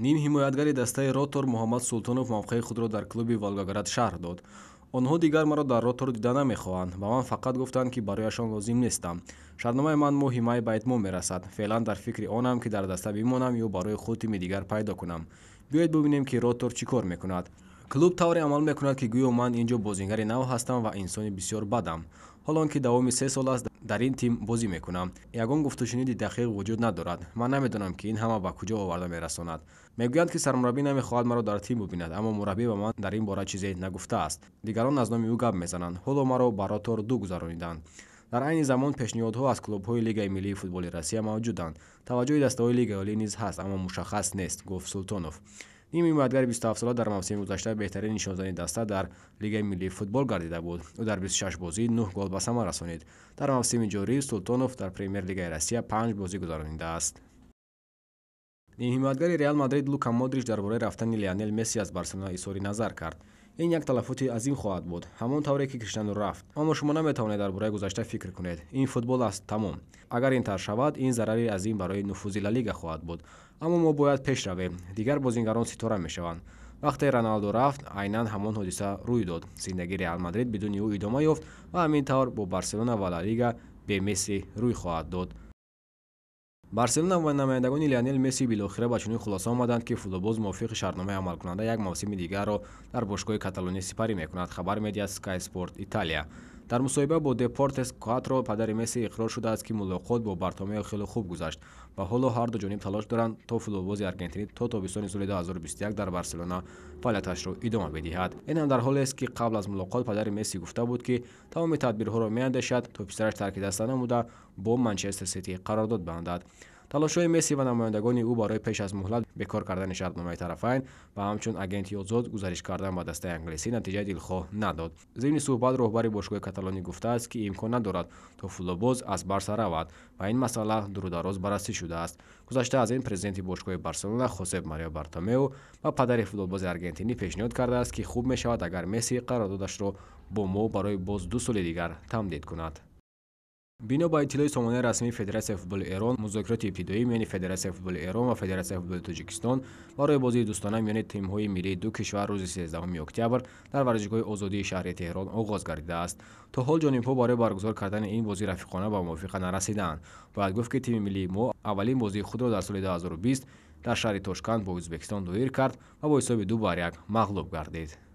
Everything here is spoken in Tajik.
нимҳимоятгари дастаи ротор муҳаммад султонов мавқеи худро дар клуби волгоград шарҳ дод онҳо дигар маро дар ротор дида намехоҳанд ба ман фақат гуфтанд ки барояшон лозим нестам шартномаи ман моҳи май ба итмом мерасад феълан дар фикри онам ки дар даста бимонам ё барои худ тими дигар пайдо кунам биёед бубинем ки ротор чӣ кор мекунад клуб тавре амал мекунад ки гӯё ман ин ҷо бозингари нав ҳастам ва инсони бисёр бадам ҳол он ки давоми се сол аст дар ин тим бозӣ мекунам ягон гуфтушуниди дақиқ вуҷуд надорад ман намедонам ки ин ҳама ба куҷо оварда мерасонад мегӯянд ки сармураббӣ намехоҳад маро дар тим бубинад аммо мураббӣ ба ман дар ин бора чизе нагуфтааст дигарон аз номи ӯ гап мезананд ҳоло маро ба ротор ду гузаронидаанд дар айни замон пешниҳодҳо аз клубҳои лигаи миллии футболи россия мавҷуданд таваҷҷӯҳи дастаҳои лигаи олӣ низ ҳаст аммо мушаххас нест гуфт султонов ним ҳимоятгари 27 сола дар мавсими гузашта беҳтарин нишонзани даста дар лигаи миллии футбол гардида буд ӯ дар 26 бозӣ 9 гол ба самар расонид дар мавсими ҷорӣ султонов дар премер лигаи россия 5 бозӣ гузаронидааст нимҳимоятгари реал мадрид лука модрич дар бораи рафтани леонел месси аз барселона изҳори назар кард ин як талафути азим хоҳад буд ҳамон тавре ки криштиану рафт аммо шумо наметавонед дар бораи гузашта фикр кунед ин футбол аст тамом агар ин тар шавад ин зарари азим барои нуфузи лалига хоҳад буд аммо мо бояд пеш равем дигар бозингарон ситора мешаванд вақте роналду рафт айнан ҳамон ҳодиса рӯй дод зиндагии реалмадрид бидуни ӯ идома ёфт ва ҳамин тавр бо барселона ва лалига бемесси рӯй хоҳад дод барселона ва намояндагони леонел месси билохира ба чунин хулоса омаданд ки футболбоз мувофиқи шартномаи амалкунанда як мавсими дигарро дар бошгоҳи каталония сипарӣ мекунад хабар медиҳад скай спорт италия در مصاحبه با دپورتس کواترو پدر مسی اقرار شده است که ملاقات با برتامه خیلی خوب گذشت و حالا هر دو جانب تلاش دارند تا فوتبالباز ارجنتینی تا تابستان سال 2021 در بارسلونا فعالیتش را ادامه بدهد این هم در حالی است که قبل از ملاقات پدر مسی گفته بود که تمام تدبیرها را میاندیشد تا پسرش ترک دست نموده با منچستر سیتی قرارداد بندد талошҳои месси ва намояндагони ӯ барои пеш аз муҳлат бекор кардани шартномаи тарафайн ва ҳамчун агенти озод гузариш кардан ба дастаи англисӣ натиҷаи дилхоҳ надод зимни суҳбат роҳбари бошгоҳи каталонӣ гуфтааст ки имкон надорад то фулобоз аз барса равад ва ин масъала дурудароз баррасӣ шудааст гузашта аз ин президенти бошгоҳи барселона хосеп марио бартомео ба падари футболбози аргентинӣ пешниҳод кардааст ки хуб мешавад агар месси қарордодашро бо мо барои боз ду соли дигар тамдид кунад بینو با اطلاع سامانه رسمی فدراسیون فوتبال ایران مذاکرات ابتدایی میان فدراسیون فوتبال ایران و فدراسیون فوتبال تاجیکستان برای بازی دوستانه میان تیم‌های ملی دو کشور روز 13 اکتبر در ورزشگاه آزادی شهر تهران آغاز گردیده است تا حال جانبها برای برگزار کردن این بازی رفیقانه با موافقه نرسیدند باید گفت که تیم ملی ما اولین بازی خود را در سال 2020 در شهر تاشکند با ازبکستان دویر کرد و با حساب دو بر یک مغلوب گردید